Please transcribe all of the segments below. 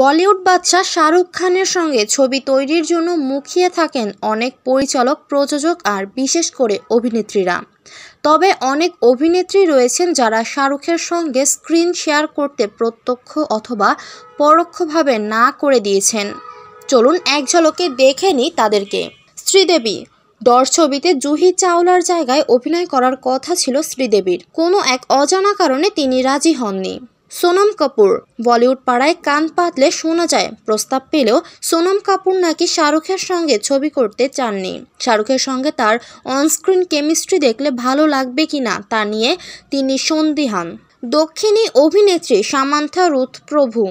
বলিউড বাচ্চা শাহরুখ খানের সঙ্গে ছবি তৈরির জন্য মুখিয়ে থাকেন অনেক পরিচালক প্রযোজক আর বিশেষ করে অভিনেত্রীরা তবে অনেক অভিনেত্রী রয়েছেন যারা শাহরুখের সঙ্গে স্ক্রিন শেয়ার করতে প্রত্যক্ষ অথবা পরোক্ষভাবে না করে দিয়েছেন চলুন এক ঝলকে দেখে নিই তাদেরকে শ্রীদেবী ডর ছবিতে জুহি চাওলার জায়গায় অভিনয় করার কথা ছিল শ্রীদেবীর কোনো এক অজানা কারণে তিনি রাজি হননি সোনম কাপুর বলিউড পাড়ায় কান পাতলে শোনা যায় প্রস্তাব পেলেও সোনম কাপুর নাকি শাহরুখের সঙ্গে ছবি করতে চাননি শাহরুখের সঙ্গে তার অনস্ক্রিন কেমিস্ট্রি দেখলে ভালো লাগবে কি না তা নিয়ে তিনি সন্দিহান দক্ষিণী অভিনেত্রী সামান্থা রুথ প্রভু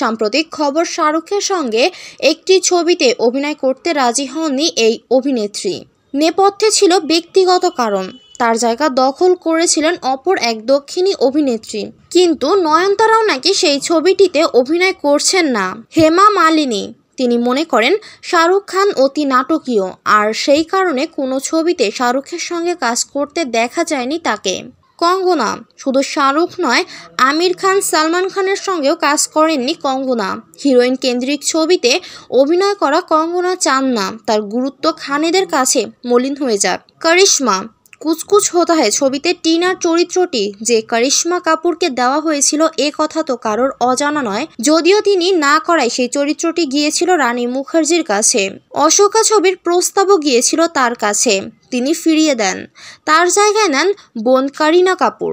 সাম্প্রতিক খবর শাহরুখের সঙ্গে একটি ছবিতে অভিনয় করতে রাজি হননি এই অভিনেত্রী নেপথ্যে ছিল ব্যক্তিগত কারণ তার জায়গা দখল করেছিলেন অপর এক দক্ষিণী অভিনেত্রী কিন্তু নয়নতারাও নাকি সেই ছবিটিতে অভিনয় করছেন না হেমা মালিনী তিনি মনে করেন শাহরুখ খান অতি নাটকীয় আর সেই কারণে কোনো ছবিতে শাহরুখের সঙ্গে কাজ করতে দেখা যায়নি তাকে কঙ্গনা শুধু শাহরুখ নয় আমির খান সালমান খানের সঙ্গেও কাজ করেননি কঙ্গনা হিরোইন কেন্দ্রিক ছবিতে অভিনয় করা কঙ্গনা চান না তার গুরুত্ব খানেদের কাছে মলিন হয়ে যাক করিশ্মা কুচকুচ হতা হয় ছবিতে টিনার চরিত্রটি যে কারিশ্মা কাপুরকে দেওয়া হয়েছিল এ কথা তো কারোর অজানা নয় যদিও তিনি না করায় সেই চরিত্রটি গিয়েছিল রানী মুখার্জির কাছে অশোকা ছবির প্রস্তাবও গিয়েছিল তার কাছে তিনি ফিরিয়ে দেন তার জায়গায় নেন বোন কারিনা কাপুর